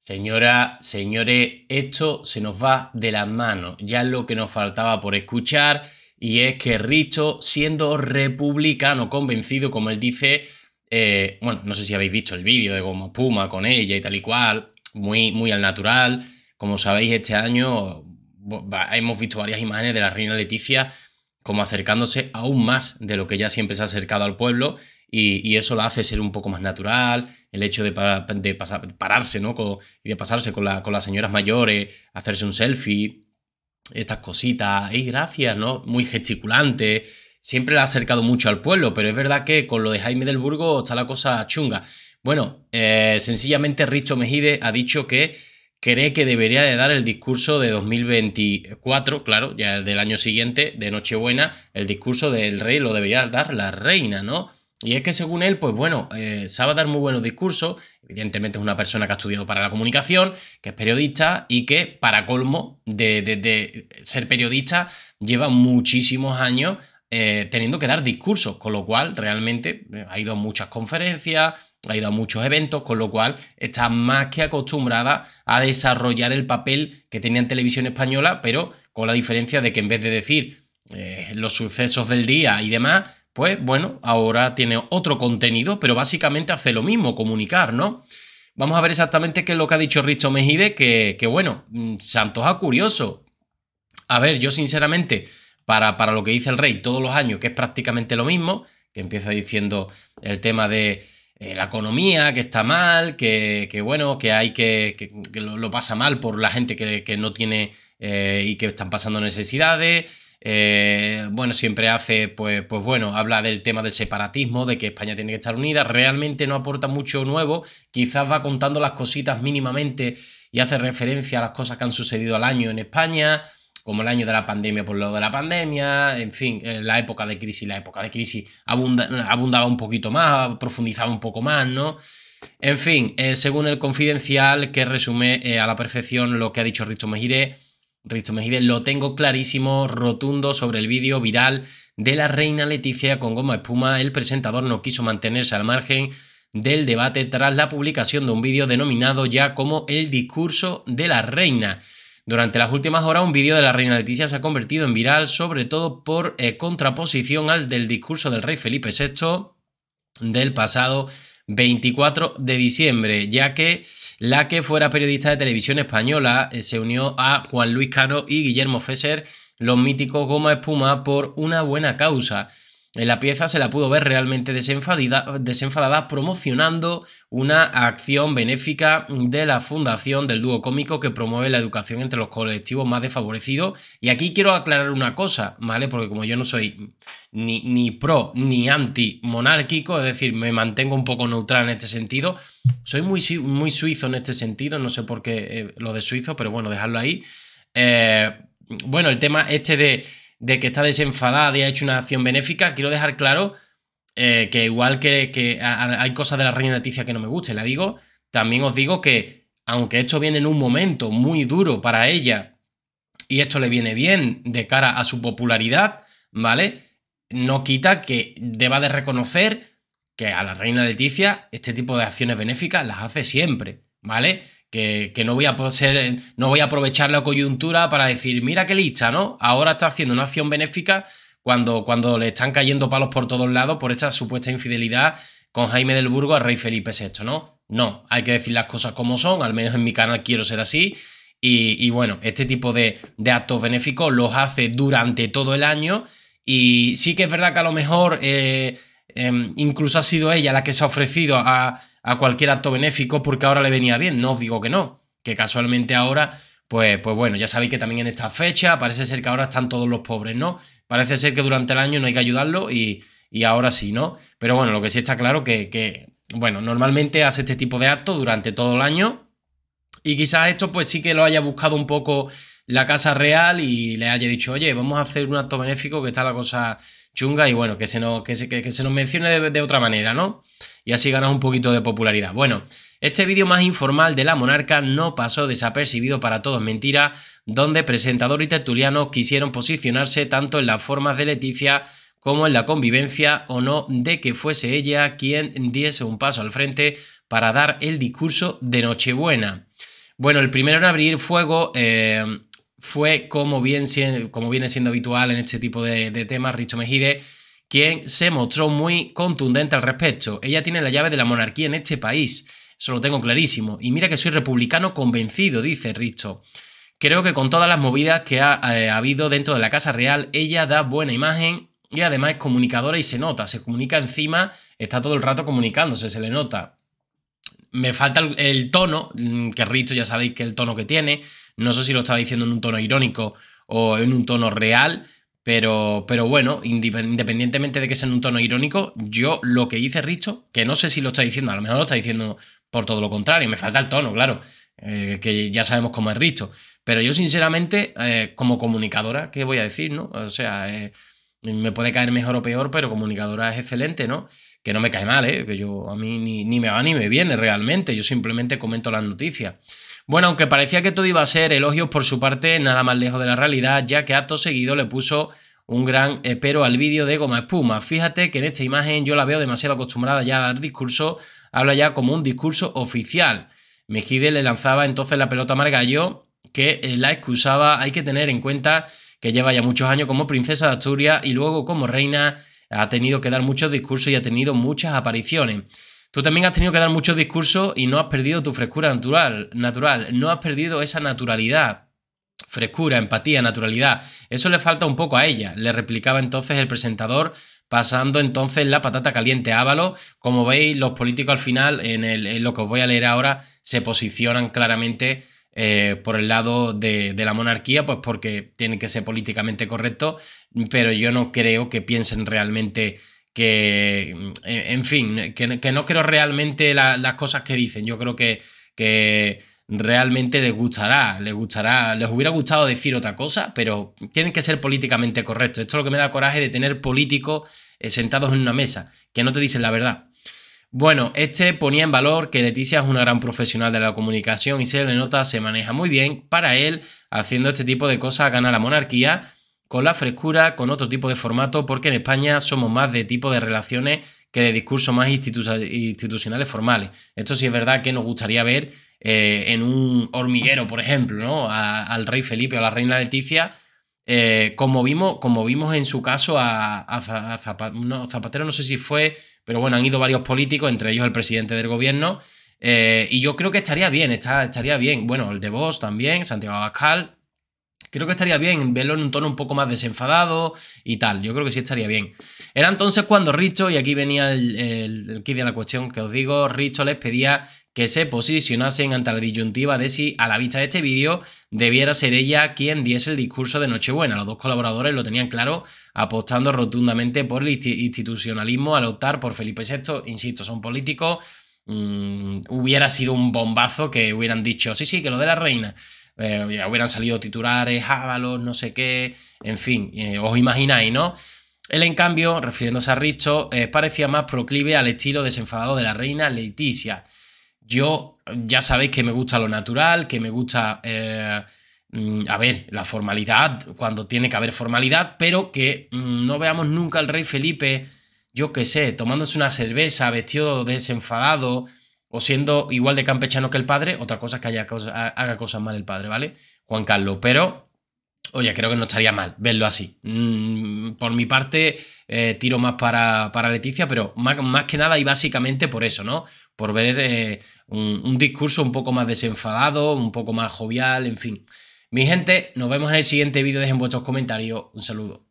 Señora, señores, esto se nos va de las manos. Ya es lo que nos faltaba por escuchar y es que Risto, siendo republicano convencido, como él dice, eh, bueno, no sé si habéis visto el vídeo de Goma Puma con ella y tal y cual, muy, muy al natural. Como sabéis, este año hemos visto varias imágenes de la reina Leticia como acercándose aún más de lo que ya siempre se ha acercado al pueblo y, eso la hace ser un poco más natural, el hecho de, pararse, ¿no? y de pasarse con, la, con las señoras mayores, hacerse un selfie, estas cositas, y gracias! ¿no? Muy gesticulante, siempre la ha acercado mucho al pueblo, pero es verdad que con lo de Jaime del Burgo está la cosa chunga. Bueno, eh, sencillamente Risto Mejide ha dicho que cree que debería de dar el discurso de 2024, claro, ya el del año siguiente, de Nochebuena, el discurso del rey lo debería dar la reina, ¿no? Y es que según él, pues bueno, eh, sabe dar muy buenos discursos, evidentemente es una persona que ha estudiado para la comunicación, que es periodista y que, para colmo de, ser periodista, lleva muchísimos años eh, teniendo que dar discursos, con lo cual realmente eh, ha ido a muchas conferencias, ha ido a muchos eventos, con lo cual está más que acostumbrada a desarrollar el papel que tenía en televisión española, pero con la diferencia de que en vez de decir los sucesos del día y demás, pues bueno, ahora tiene otro contenido, pero básicamente hace lo mismo, comunicar, ¿no? Vamos a ver exactamente qué es lo que ha dicho Risto Mejide, que, que bueno, mm, se antoja curioso. A ver, yo sinceramente, para, para lo que dice el rey todos los años, que es prácticamente lo mismo, que empieza diciendo el tema de eh, la economía, que está mal, que, bueno, que hay que, lo, pasa mal por la gente que, no tiene eh, y que están pasando necesidades, eh, bueno, siempre hace, pues, pues bueno, habla del tema del separatismo, de que España tiene que estar unida, realmente no aporta mucho nuevo, quizás va contando las cositas mínimamente y hace referencia a las cosas que han sucedido al año en España, como el año de la pandemia por lo de la pandemia, en fin, eh, la época de crisis, la época de crisis abundaba un poquito más, profundizaba un poco más, ¿no? En fin, eh, según el confidencial que resume a la perfección lo que ha dicho Risto Mejiré, Risto Mejide, lo tengo clarísimo, rotundo sobre el vídeo viral de la reina Leticia con goma espuma. El presentador no quiso mantenerse al margen del debate tras la publicación de un vídeo denominado ya como el discurso de la reina. Durante las últimas horas un vídeo de la reina Leticia se ha convertido en viral, sobre todo por eh, contraposición al del discurso del rey Felipe VI del pasado 24 de diciembre, ya que la que fuera periodista de televisión española eh, se unió a Juan Luis Cano y Guillermo Fesser, los míticos Goma Espuma, por una buena causa. En eh, la pieza se la pudo ver realmente desenfadada promocionando una acción benéfica de la fundación del dúo cómico que promueve la educación entre los colectivos más desfavorecidos. Y aquí quiero aclarar una cosa, ¿vale? Porque como yo no soy ni, pro ni anti monárquico, es decir, me mantengo un poco neutral en este sentido. Soy muy, muy suizo en este sentido, no sé por qué eh, lo de suizo, pero bueno, dejarlo ahí. Eh, bueno, el tema este de de que está desenfadada y ha hecho una acción benéfica, quiero dejar claro eh, que igual que, que hay cosas de la reina Leticia que no me gusten, la digo, también os digo que aunque esto viene en un momento muy duro para ella y esto le viene bien de cara a su popularidad, ¿vale? No quita que deba de reconocer que a la reina Leticia este tipo de acciones benéficas las hace siempre, ¿vale? que, no, voy a no voy a aprovechar la coyuntura para decir, mira qué lista, ¿no? Ahora está haciendo una acción benéfica cuando, cuando le están cayendo palos por todos lados por esta supuesta infidelidad con Jaime del Burgo al Rey Felipe VI, ¿no? No, hay que decir las cosas como son, al menos en mi canal quiero ser así. Y, bueno, este tipo de, actos benéficos los hace durante todo el año. Y sí que es verdad que a lo mejor eh, em, incluso ha sido ella la que se ha ofrecido a, a cualquier acto benéfico porque ahora le venía bien. No os digo que no, que casualmente ahora, pues, pues bueno, ya sabéis que también en esta fecha parece ser que ahora están todos los pobres, ¿no? Parece ser que durante el año no hay que ayudarlo y, ahora sí, ¿no? Pero bueno, lo que sí está claro que, que, bueno, normalmente hace este tipo de actos durante todo el año y quizás esto pues sí que lo haya buscado un poco la Casa Real y le haya dicho, oye, vamos a hacer un acto benéfico que está la cosa chunga y bueno, que se nos, que se, se nos mencione de, otra manera, ¿no? Y así ganas un poquito de popularidad. Bueno, este vídeo más informal de la monarca no pasó desapercibido para todos, mentira, donde presentador y tertuliano quisieron posicionarse tanto en las formas de Leticia como en la convivencia o no de que fuese ella quien diese un paso al frente para dar el discurso de Nochebuena. Bueno, el primero en abrir fuego... Eh, fue, como, bien, como viene siendo habitual en este tipo de, temas, Richo Mejide, quien se mostró muy contundente al respecto. Ella tiene la llave de la monarquía en este país, eso lo tengo clarísimo. Y mira que soy republicano convencido, dice Richo. Creo que con todas las movidas que ha, eh, habido dentro de la Casa Real, ella da buena imagen y además es comunicadora y se nota, se comunica encima, está todo el rato comunicándose, se le nota. Me falta el, el tono, mm, que Richo ya sabéis que el tono que tiene, no sé si lo estaba diciendo en un tono irónico o en un tono real, pero, pero bueno, independientemente de que sea en un tono irónico, yo lo que hice Richo, que no sé si lo está diciendo, a lo mejor lo está diciendo por todo lo contrario, me falta el tono, claro, eh, que ya sabemos cómo es Richo. Pero yo, sinceramente, eh, como comunicadora, ¿qué voy a decir, no? O sea, eh, me puede caer mejor o peor, pero comunicadora es excelente, ¿no? que no me cae mal, ¿eh? que yo a mí ni, ni, me va ni me viene realmente, yo simplemente comento las noticias. Bueno, aunque parecía que todo iba a ser elogios por su parte, nada más lejos de la realidad, ya que acto seguido le puso un gran espero al vídeo de Goma Espuma. Fíjate que en esta imagen yo la veo demasiado acostumbrada ya a dar discurso, habla ya como un discurso oficial. Mejide le lanzaba entonces la pelota a Margallo, que eh, la excusaba, hay que tener en cuenta que lleva ya muchos años como princesa de Asturias y luego como reina ha tenido que dar muchos discursos y ha tenido muchas apariciones. Tú también has tenido que dar muchos discursos y no has perdido tu frescura natural, natural, no has perdido esa naturalidad. Frescura, empatía, naturalidad. Eso le falta un poco a ella, le replicaba entonces el presentador pasando entonces la patata caliente a Ávalo. Como veis, los políticos al final, en, en, lo que os voy a leer ahora, se posicionan claramente eh, por el lado de, la monarquía, pues porque tiene que ser políticamente correcto pero yo no creo que piensen realmente que, eh, en fin, que, no creo realmente las cosas que dicen. Yo creo que, que realmente les gustará, les gustará, les hubiera gustado decir otra cosa, pero tienen que ser políticamente correctos. Esto es lo que me da coraje de tener políticos eh, sentados en una mesa, que no te dicen la verdad. Bueno, este ponía en valor que Leticia es una gran profesional de la comunicación y se le nota se maneja muy bien para él haciendo este tipo de cosas gana la monarquía con la frescura, con otro tipo de formato, porque en España somos más de tipo de relaciones que de discursos más institucionales formales. Esto sí es verdad que nos gustaría ver eh, en un hormiguero, por ejemplo, ¿no? al rey Felipe o a la reina Leticia, eh, como, vimos, como vimos en su caso a, Zapatero, no sé si fue pero bueno, han ido varios políticos, entre ellos el presidente del gobierno, eh, y yo creo que estaría bien, estaría bien. Bueno, el de Vos también, Santiago Abascal. Creo que estaría bien verlo en un tono un poco más desenfadado y tal. Yo creo que sí estaría bien. Era entonces cuando Richo, y aquí venía el, el, de la cuestión que os digo, Richo les pedía que se posicionasen ante la disyuntiva de si a la vista de este vídeo debiera ser ella quien diese el discurso de Nochebuena. Los dos colaboradores lo tenían claro, apostando rotundamente por el institucionalismo al optar por Felipe VI. Insisto, son políticos. Mm, hubiera sido un bombazo que hubieran dicho, sí, sí, que lo de la reina. Eh, hubieran salido titulares, ábalos, no sé qué, en fin, eh, os imagináis, ¿no? Él, en cambio, refiriéndose a Risto, eh, parecía más proclive al estilo desenfadado de la reina Leticia. Yo ya sabéis que me gusta lo natural, que me gusta, eh, mm, a ver, la formalidad, cuando tiene que haber formalidad, pero que mm, no veamos nunca al rey Felipe, yo qué sé, tomándose una cerveza, vestido desenfadado, o siendo igual de campechano que el padre, otra cosa es que haya cosa, haga cosas mal el padre, ¿vale? Juan Carlos, pero Oye, creo que no estaría mal verlo así. Mm, por mi parte, eh, tiro más para, para Leticia, pero más, que nada y básicamente por eso, ¿no? por ver eh, un discurso un poco más desenfadado, un poco más jovial, en fin. Mi gente, nos vemos en el siguiente vídeo. Dejen vuestros comentarios. Un saludo.